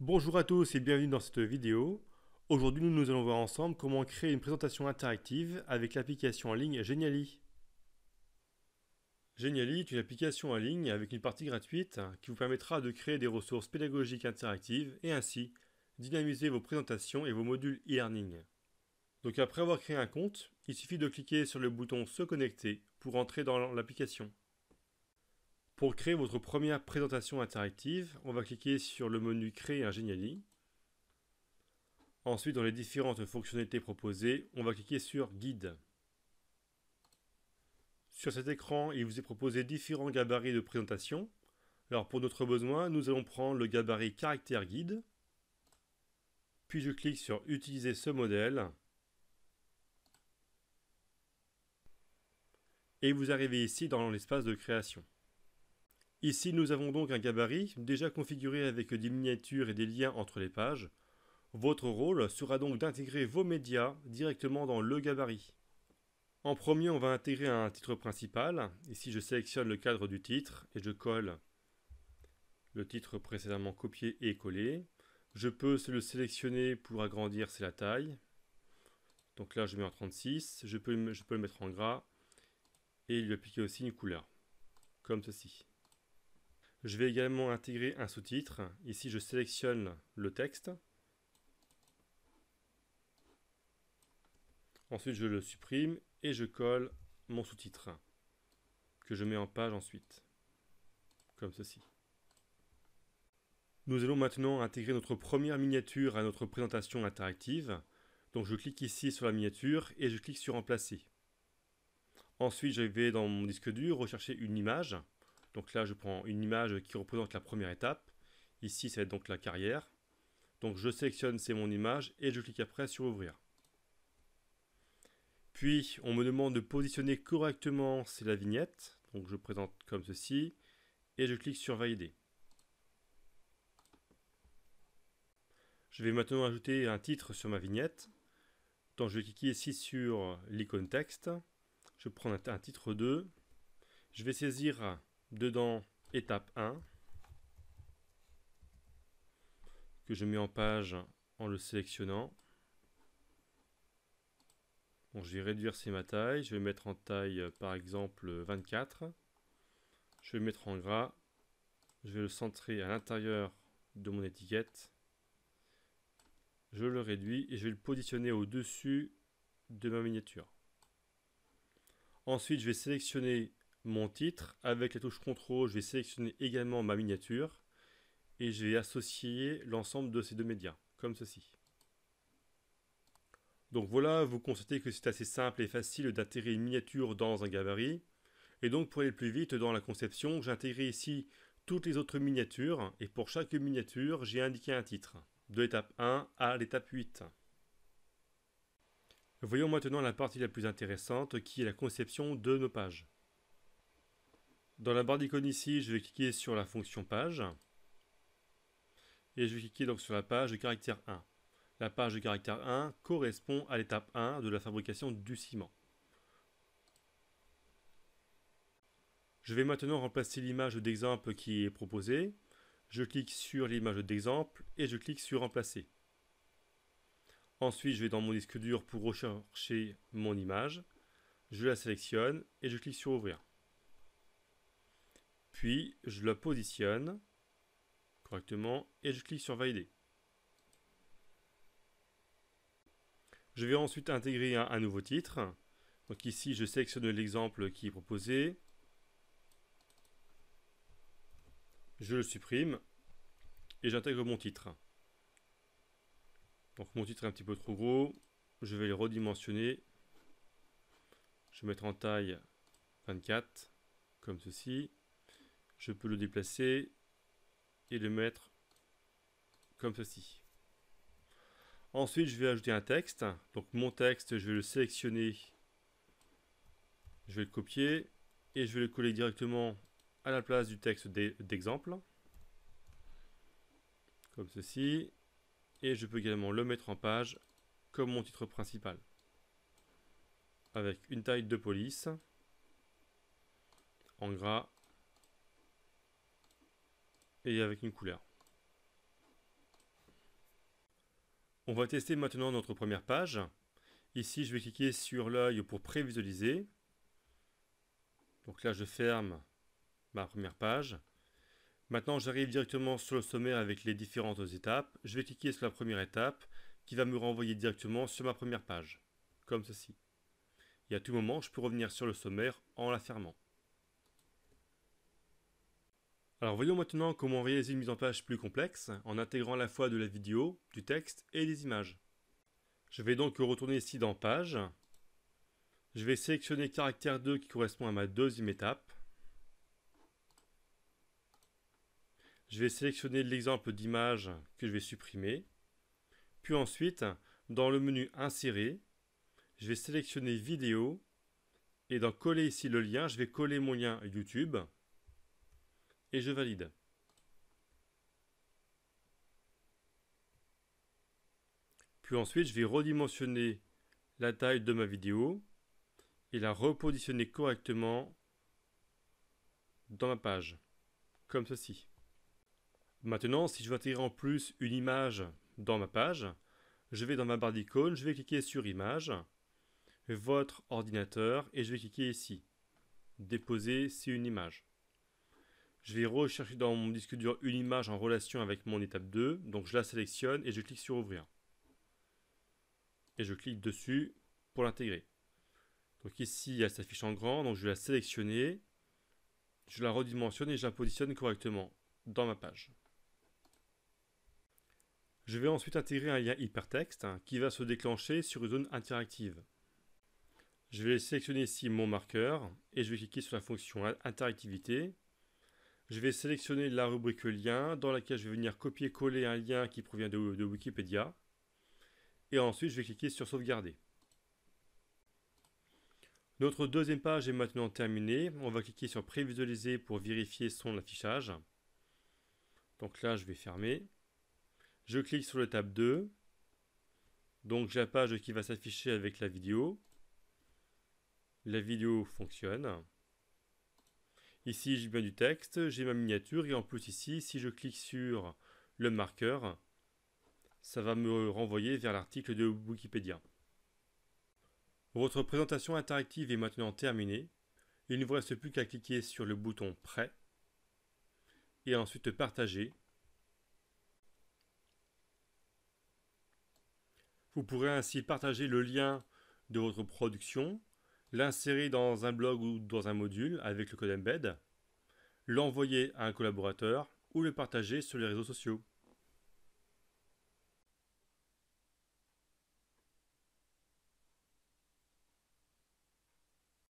Bonjour à tous et bienvenue dans cette vidéo. Aujourd'hui nous, allons voir ensemble comment créer une présentation interactive avec l'application en ligne Geniali. Geniali est une application en ligne avec une partie gratuite qui vous permettra de créer des ressources pédagogiques interactives et ainsi dynamiser vos présentations et vos modules e-learning. Donc après avoir créé un compte, il suffit de cliquer sur le bouton Se connecter pour entrer dans l'application. Pour créer votre première présentation interactive, on va cliquer sur le menu Créer un Geniali. Ensuite, dans les différentes fonctionnalités proposées, on va cliquer sur Guide. Sur cet écran, il vous est proposé différents gabarits de présentation. Alors pour notre besoin, nous allons prendre le gabarit caractère guide. Puis je clique sur Utiliser ce modèle. Et vous arrivez ici dans l'espace de création. Ici, nous avons donc un gabarit déjà configuré avec des miniatures et des liens entre les pages. Votre rôle sera donc d'intégrer vos médias directement dans le gabarit. En premier, on va intégrer un titre principal. Ici, je sélectionne le cadre du titre et je colle le titre précédemment copié et collé. Je peux le sélectionner pour agrandir, c'est la taille. Donc là, je mets en 36. Je peux, je peux le mettre en gras et lui appliquer aussi une couleur, comme ceci. Je vais également intégrer un sous-titre. Ici, je sélectionne le texte. Ensuite, je le supprime et je colle mon sous-titre que je mets en page ensuite, comme ceci. Nous allons maintenant intégrer notre première miniature à notre présentation interactive. Donc je clique ici sur la miniature et je clique sur Remplacer. Ensuite, je vais dans mon disque dur rechercher une image. Donc là, je prends une image qui représente la première étape. Ici, ça va être donc la carrière. Donc je sélectionne, c'est mon image, et je clique après sur ouvrir. Puis, on me demande de positionner correctement, c'est la vignette. Donc je présente comme ceci, et je clique sur valider. Je vais maintenant ajouter un titre sur ma vignette. Donc je vais cliquer ici sur l'icône texte. Je prends un titre 2. Je vais saisir dedans étape 1 que je mets en page en le sélectionnant. Bon, je vais réduire c'est ma taille, je vais mettre en taille euh, par exemple 24. Je vais le mettre en gras, je vais le centrer à l'intérieur de mon étiquette. Je le réduis et je vais le positionner au-dessus de ma miniature. Ensuite, je vais sélectionner mon titre. Avec la touche CTRL, je vais sélectionner également ma miniature et je vais associer l'ensemble de ces deux médias, comme ceci. Donc voilà, vous constatez que c'est assez simple et facile d'intégrer une miniature dans un gabarit. Et donc pour aller plus vite dans la conception, j'ai intégré ici toutes les autres miniatures et pour chaque miniature, j'ai indiqué un titre, de l'étape 1 à l'étape 8. Voyons maintenant la partie la plus intéressante qui est la conception de nos pages. Dans la barre d'icônes ici, je vais cliquer sur la fonction page. Et je vais cliquer donc sur la page de caractère 1. La page de caractère 1 correspond à l'étape 1 de la fabrication du ciment. Je vais maintenant remplacer l'image d'exemple qui est proposée. Je clique sur l'image d'exemple et je clique sur Remplacer. Ensuite, je vais dans mon disque dur pour rechercher mon image. Je la sélectionne et je clique sur Ouvrir. Puis, je le positionne correctement et je clique sur Valider. Je vais ensuite intégrer un, un nouveau titre. Donc ici, je sélectionne l'exemple qui est proposé. Je le supprime et j'intègre mon titre. Donc mon titre est un petit peu trop gros. Je vais le redimensionner. Je vais mettre en taille 24 comme ceci je peux le déplacer et le mettre comme ceci. Ensuite, je vais ajouter un texte. Donc mon texte, je vais le sélectionner, je vais le copier et je vais le coller directement à la place du texte d'exemple. Comme ceci. Et je peux également le mettre en page comme mon titre principal. Avec une taille de police. En gras avec une couleur. On va tester maintenant notre première page. Ici, je vais cliquer sur l'œil pour prévisualiser. Donc là, je ferme ma première page. Maintenant, j'arrive directement sur le sommaire avec les différentes étapes. Je vais cliquer sur la première étape qui va me renvoyer directement sur ma première page, comme ceci. Et à tout moment, je peux revenir sur le sommaire en la fermant. Alors voyons maintenant comment réaliser une mise en page plus complexe en intégrant à la fois de la vidéo, du texte et des images. Je vais donc retourner ici dans Page. Je vais sélectionner caractère 2 qui correspond à ma deuxième étape. Je vais sélectionner l'exemple d'image que je vais supprimer. Puis ensuite, dans le menu Insérer, je vais sélectionner Vidéo et dans Coller ici le lien, je vais coller mon lien YouTube et je valide. Puis ensuite, je vais redimensionner la taille de ma vidéo et la repositionner correctement dans ma page, comme ceci. Maintenant, si je veux intégrer en plus une image dans ma page, je vais dans ma barre d'icônes, je vais cliquer sur Image, votre ordinateur, et je vais cliquer ici, Déposer, c'est une image. Je vais rechercher dans mon disque dur une image en relation avec mon étape 2. Donc je la sélectionne et je clique sur ouvrir. Et je clique dessus pour l'intégrer. Donc ici, elle s'affiche en grand. Donc je vais la sélectionner. Je la redimensionne et je la positionne correctement dans ma page. Je vais ensuite intégrer un lien hypertexte qui va se déclencher sur une zone interactive. Je vais sélectionner ici mon marqueur et je vais cliquer sur la fonction interactivité je vais sélectionner la rubrique lien dans laquelle je vais venir copier-coller un lien qui provient de, Wikipédia. Et ensuite, je vais cliquer sur sauvegarder. Notre deuxième page est maintenant terminée. On va cliquer sur prévisualiser pour vérifier son affichage. Donc là, je vais fermer. Je clique sur le tab 2. Donc j'ai la page qui va s'afficher avec la vidéo. La vidéo fonctionne. Ici, j'ai bien du texte, j'ai ma miniature et en plus ici, si je clique sur le marqueur, ça va me renvoyer vers l'article de Wikipédia. Votre présentation interactive est maintenant terminée. Il ne vous reste plus qu'à cliquer sur le bouton Prêt et ensuite Partager. Vous pourrez ainsi partager le lien de votre production l'insérer dans un blog ou dans un module avec le code embed, l'envoyer à un collaborateur ou le partager sur les réseaux sociaux.